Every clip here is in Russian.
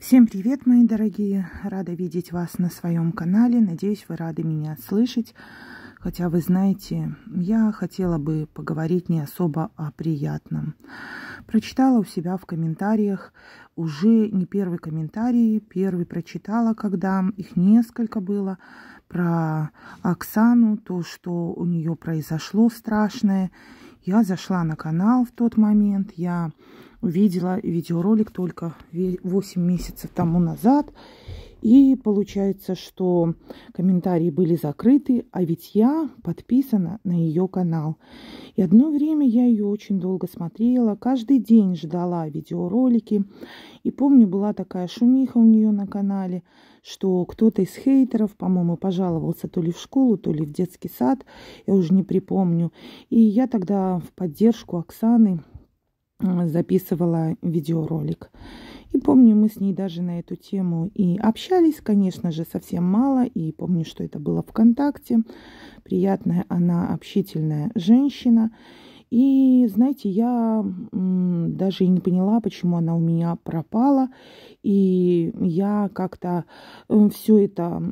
Всем привет, мои дорогие! Рада видеть вас на своем канале. Надеюсь, вы рады меня слышать. Хотя, вы знаете, я хотела бы поговорить не особо о приятном. Прочитала у себя в комментариях уже не первый комментарий. Первый прочитала, когда их несколько было, про Оксану, то, что у нее произошло страшное. Я зашла на канал в тот момент, я увидела видеоролик только 8 месяцев тому назад. И получается, что комментарии были закрыты, а ведь я подписана на ее канал. И одно время я ее очень долго смотрела, каждый день ждала видеоролики. И помню, была такая шумиха у нее на канале – что кто-то из хейтеров, по-моему, пожаловался то ли в школу, то ли в детский сад, я уже не припомню. И я тогда в поддержку Оксаны записывала видеоролик. И помню, мы с ней даже на эту тему и общались, конечно же, совсем мало. И помню, что это было ВКонтакте. Приятная она, общительная женщина. И, знаете, я даже и не поняла, почему она у меня пропала. И я как-то э, все это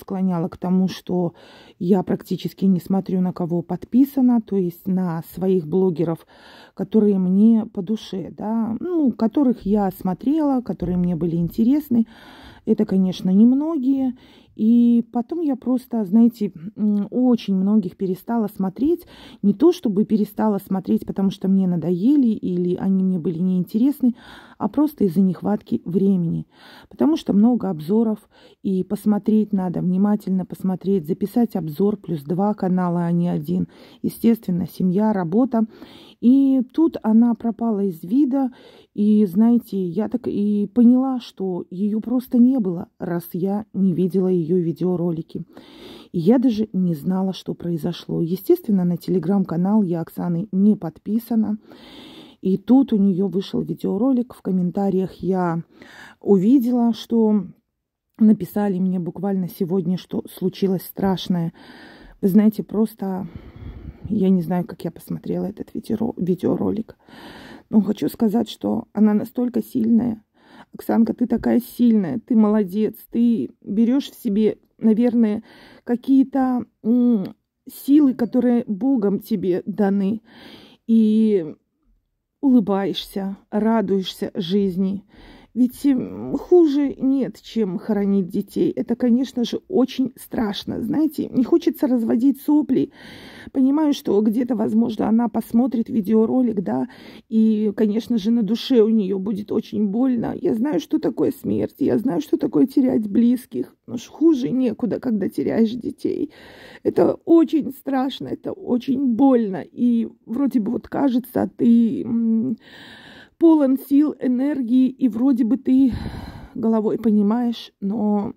склоняла к тому, что я практически не смотрю, на кого подписана, то есть на своих блогеров, которые мне по душе, да, ну, которых я смотрела, которые мне были интересны. Это, конечно, немногие. И потом я просто, знаете, очень многих перестала смотреть. Не то чтобы перестала смотреть, потому что мне надоели или они мне были неинтересны, а просто из-за нехватки времени. Потому что много обзоров, и посмотреть надо, внимательно посмотреть, записать обзор, плюс два канала, а не один. Естественно, семья, работа. И тут она пропала из вида, и, знаете, я так и поняла, что ее просто не было, раз я не видела ее видеоролики. И я даже не знала, что произошло. Естественно, на телеграм-канал я Оксаны не подписана. И тут у нее вышел видеоролик. В комментариях я увидела, что написали мне буквально сегодня, что случилось страшное. Вы знаете, просто я не знаю, как я посмотрела этот видеоролик. Но хочу сказать, что она настолько сильная. Оксанка, ты такая сильная, ты молодец, ты берешь в себе, наверное, какие-то силы, которые Богом тебе даны. И улыбаешься, радуешься жизни. Ведь эм, хуже нет, чем хоронить детей. Это, конечно же, очень страшно. Знаете, не хочется разводить сопли. Понимаю, что где-то, возможно, она посмотрит видеоролик, да, и, конечно же, на душе у нее будет очень больно. Я знаю, что такое смерть, я знаю, что такое терять близких. Но ж хуже некуда, когда теряешь детей. Это очень страшно, это очень больно. И вроде бы вот кажется, а ты полон сил, энергии, и вроде бы ты головой понимаешь, но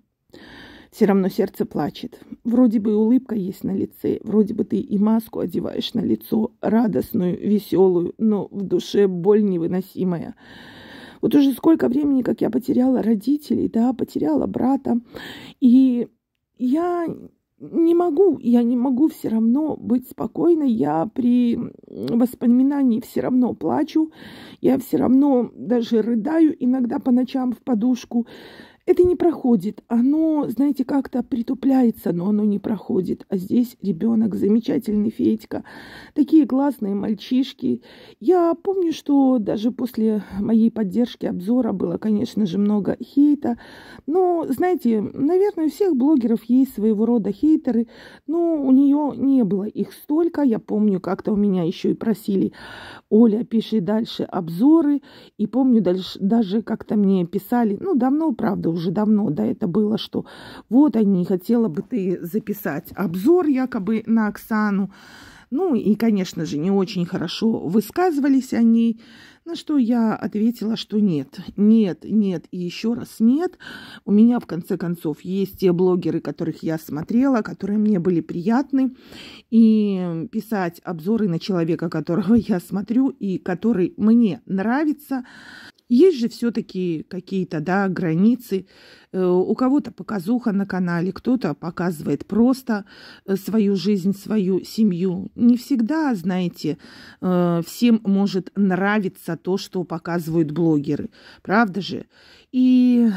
все равно сердце плачет. Вроде бы улыбка есть на лице, вроде бы ты и маску одеваешь на лицо, радостную, веселую, но в душе боль невыносимая. Вот уже сколько времени, как я потеряла родителей, да, потеряла брата, и я не могу, я не могу все равно быть спокойной, я при воспоминании все равно плачу, я все равно даже рыдаю иногда по ночам в подушку, это не проходит. Оно, знаете, как-то притупляется, но оно не проходит. А здесь ребенок замечательный, Федька. Такие классные мальчишки. Я помню, что даже после моей поддержки обзора было, конечно же, много хейта. Но, знаете, наверное, у всех блогеров есть своего рода хейтеры, но у нее не было их столько. Я помню, как-то у меня еще и просили, Оля, пиши дальше обзоры. И помню, дальше, даже как-то мне писали, ну, давно, правда, уже давно да, это было, что вот они, хотела бы ты записать обзор якобы на Оксану. Ну и, конечно же, не очень хорошо высказывались о ней, на что я ответила, что нет, нет, нет и еще раз нет. У меня, в конце концов, есть те блогеры, которых я смотрела, которые мне были приятны. И писать обзоры на человека, которого я смотрю и который мне нравится – есть же все-таки какие-то да, границы. Э, у кого-то показуха на канале, кто-то показывает просто э, свою жизнь, свою семью. Не всегда, знаете, э, всем может нравиться то, что показывают блогеры. Правда же? И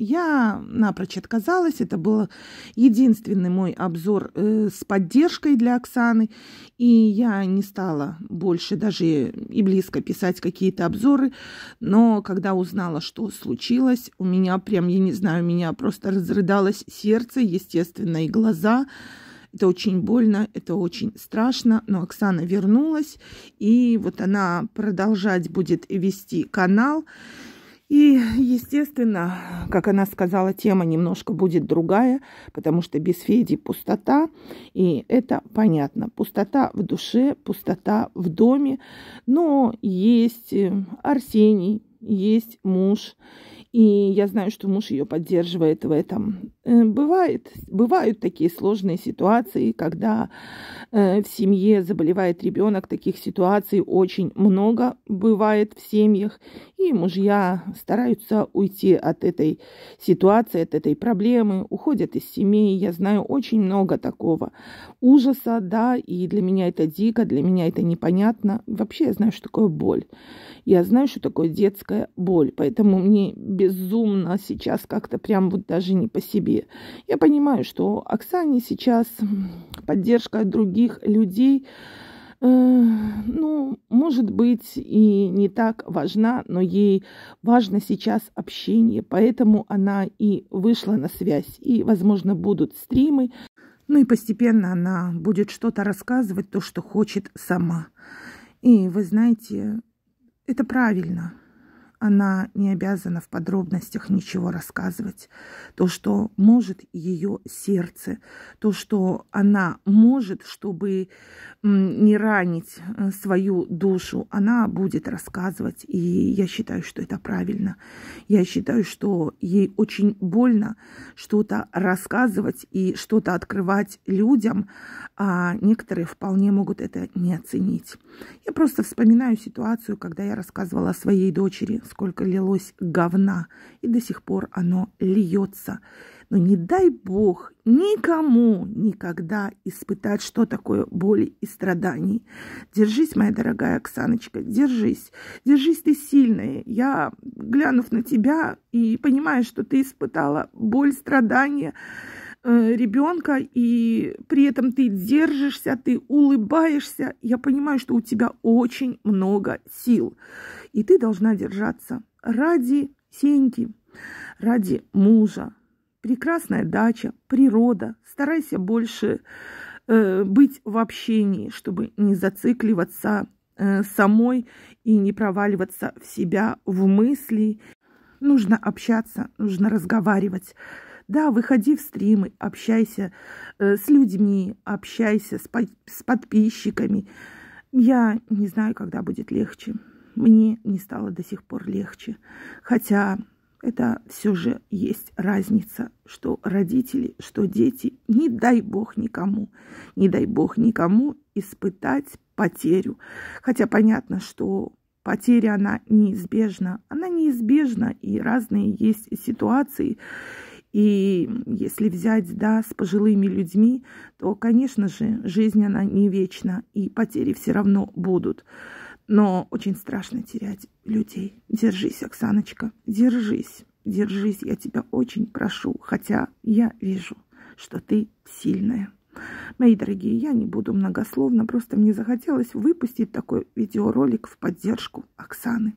я напрочь отказалась. Это был единственный мой обзор э, с поддержкой для Оксаны. И я не стала больше даже и близко писать какие-то обзоры. Но когда узнала, что случилось, у меня прям, я не знаю, у меня просто разрыдалось сердце, естественно, и глаза. Это очень больно, это очень страшно, но Оксана вернулась, и вот она продолжать будет вести канал. И, естественно, как она сказала, тема немножко будет другая, потому что без Феди пустота, и это понятно. Пустота в душе, пустота в доме, но есть э, Арсений, есть муж, и я знаю, что муж ее поддерживает в этом. Э, бывает, бывают такие сложные ситуации, когда э, в семье заболевает ребенок. Таких ситуаций очень много бывает в семьях. И мужья стараются уйти от этой ситуации, от этой проблемы, уходят из семей. Я знаю очень много такого ужаса, да, и для меня это дико, для меня это непонятно. Вообще я знаю, что такое боль. Я знаю, что такое детская боль. Поэтому мне безумно сейчас как-то прям вот даже не по себе себе. Я понимаю, что Оксане сейчас поддержка от других людей, э, ну, может быть, и не так важна, но ей важно сейчас общение, поэтому она и вышла на связь, и, возможно, будут стримы. Ну и постепенно она будет что-то рассказывать, то, что хочет сама. И вы знаете, это правильно она не обязана в подробностях ничего рассказывать. То, что может ее сердце, то, что она может, чтобы не ранить э, свою душу, она будет рассказывать. И я считаю, что это правильно. Я считаю, что ей очень больно что-то рассказывать и что-то открывать людям, а некоторые вполне могут это не оценить. Я просто вспоминаю ситуацию, когда я рассказывала о своей дочери, сколько лилось говна, и до сих пор оно льется. Но не дай бог никому никогда испытать, что такое боль и страданий. Держись, моя дорогая Оксаночка, держись. Держись ты сильная. Я, глянув на тебя и понимая, что ты испытала боль, страдания, Э, ребенка, и при этом ты держишься, ты улыбаешься. Я понимаю, что у тебя очень много сил, и ты должна держаться ради Сеньки, ради мужа. Прекрасная дача, природа. Старайся больше э, быть в общении, чтобы не зацикливаться э, самой и не проваливаться в себя, в мысли. Нужно общаться, нужно разговаривать. Да, выходи в стримы, общайся э, с людьми, общайся с, по- с подписчиками. Я не знаю, когда будет легче. Мне не стало до сих пор легче. Хотя это все же есть разница, что родители, что дети, не дай бог никому, не дай бог никому испытать потерю. Хотя понятно, что потеря, она неизбежна. Она неизбежна, и разные есть ситуации, и если взять, да, с пожилыми людьми, то, конечно же, жизнь, она не вечна, и потери все равно будут. Но очень страшно терять людей. Держись, Оксаночка, держись, держись, я тебя очень прошу, хотя я вижу, что ты сильная. Мои дорогие, я не буду многословно, просто мне захотелось выпустить такой видеоролик в поддержку Оксаны.